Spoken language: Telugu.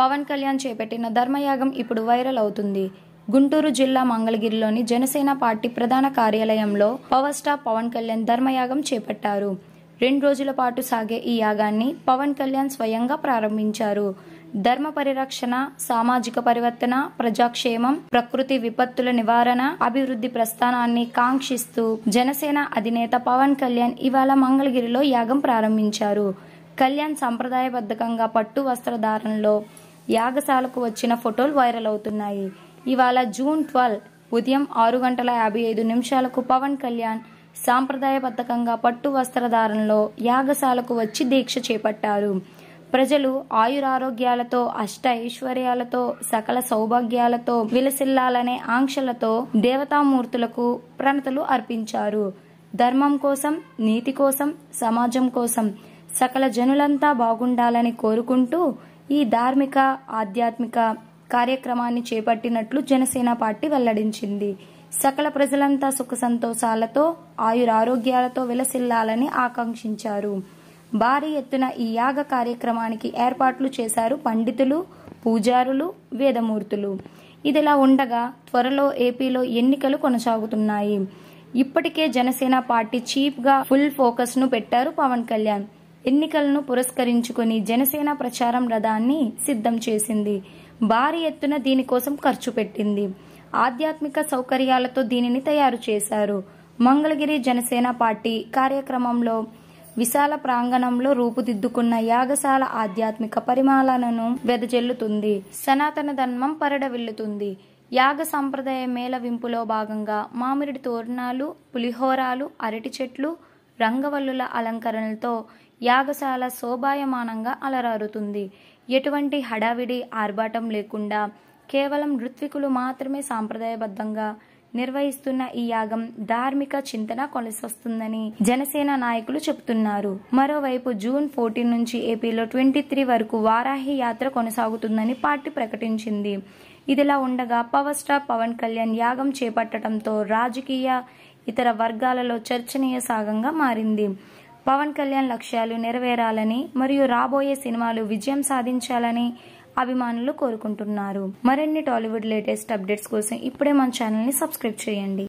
పవన్ కళ్యాణ్ చేపట్టిన ధర్మయాగం ఇప్పుడు వైరల్ అవుతుంది గుంటూరు జిల్లా మంగళగిరిలోని జనసేన పార్టీ ప్రధాన కార్యాలయంలో పవర్ స్టార్ పవన్ కళ్యాణ్ ధర్మయాగం చేపట్టారు రెండు రోజుల పాటు సాగే ఈ యాగాన్ని పవన్ కళ్యాణ్ స్వయంగా ప్రారంభించారు ధర్మ పరిరక్షణ సామాజిక పరివర్తన ప్రజాక్షేమం ప్రకృతి విపత్తుల నివారణ అభివృద్ధి ప్రస్థానాన్ని కాంక్షిస్తూ జనసేన అధినేత పవన్ కళ్యాణ్ ఇవాళ మంగళగిరిలో యాగం ప్రారంభించారు కళ్యాణ్ సంప్రదాయబద్ధకంగా పట్టు వస్త్రధారణలో యాగశాలకు వచ్చిన ఫోటోలు వైరల్ అవుతున్నాయి ఇవాళ జూన్ ట్వెల్వ్ ఉదయం ఆరు గంటల యాభై ఐదు నిమిషాలకు పవన్ కళ్యాణ్ సాంప్రదాయబద్ధకంగా పట్టు వస్త్రధారణలో యాగశాలకు వచ్చి దీక్ష చేపట్టారు ప్రజలు ఆయురారోగ్యాలతో అష్ట ఐశ్వర్యాలతో సకల సౌభాగ్యాలతో విలసిల్లాలనే ఆంక్షలతో దేవతామూర్తులకు ప్రణతలు అర్పించారు ధర్మం కోసం నీతి కోసం సమాజం కోసం సకల జనులంతా బాగుండాలని కోరుకుంటూ ఈ ధార్మిక ఆధ్యాత్మిక కార్యక్రమాన్ని చేపట్టినట్లు జనసేన పార్టీ వెల్లడించింది సకల ప్రజలంతా సుఖ సంతోషాలతో ఆయురారోగ్యాలతో విలసిల్లాలని ఆకాంక్షించారు భారీ ఎత్తున ఈ యాగ కార్యక్రమానికి ఏర్పాట్లు చేశారు పండితులు పూజారులు వేదమూర్తులు ఇదిలా ఉండగా త్వరలో ఏపీలో ఎన్నికలు కొనసాగుతున్నాయి ఇప్పటికే జనసేన పార్టీ గా ఫుల్ ఫోకస్ను పెట్టారు పవన్ కళ్యాణ్ ఎన్నికలను పురస్కరించుకుని జనసేన ప్రచారం రథాన్ని సిద్ధం చేసింది భారీ ఎత్తున దీనికోసం ఖర్చు పెట్టింది ఆధ్యాత్మిక సౌకర్యాలతో దీనిని తయారు చేశారు మంగళగిరి జనసేన పార్టీ కార్యక్రమంలో విశాల ప్రాంగణంలో రూపుదిద్దుకున్న యాగశాల ఆధ్యాత్మిక పరిమాణాలను వెదజల్లుతుంది సనాతన ధర్మం పరడవిల్లుతుంది యాగ సంప్రదాయ మేళవింపులో భాగంగా మామిడి తోరణాలు పులిహోరాలు అరటి చెట్లు రంగవల్లుల అలంకరణలతో యాగశాల శోభాయమానంగా అలరారుతుంది ఎటువంటి హడావిడి ఆర్భాటం లేకుండా కేవలం ఋత్వికులు మాత్రమే సాంప్రదాయబద్ధంగా నిర్వహిస్తున్న ఈ యాగం ధార్మిక చింతన కొలసొస్తుందని జనసేన నాయకులు చెబుతున్నారు మరోవైపు జూన్ ఫోర్టీన్ నుంచి ఏపీలో ట్వంటీ త్రీ వరకు వారాహి యాత్ర కొనసాగుతుందని పార్టీ ప్రకటించింది ఇదిలా ఉండగా పవర్ స్టార్ పవన్ కళ్యాణ్ యాగం చేపట్టడంతో రాజకీయ ఇతర వర్గాలలో చర్చనీయ సాగంగా మారింది పవన్ కళ్యాణ్ లక్ష్యాలు నెరవేరాలని మరియు రాబోయే సినిమాలు విజయం సాధించాలని అభిమానులు కోరుకుంటున్నారు మరిన్ని టాలీవుడ్ లేటెస్ట్ అప్డేట్స్ కోసం ఇప్పుడే మన ఛానల్ని సబ్స్క్రైబ్ చేయండి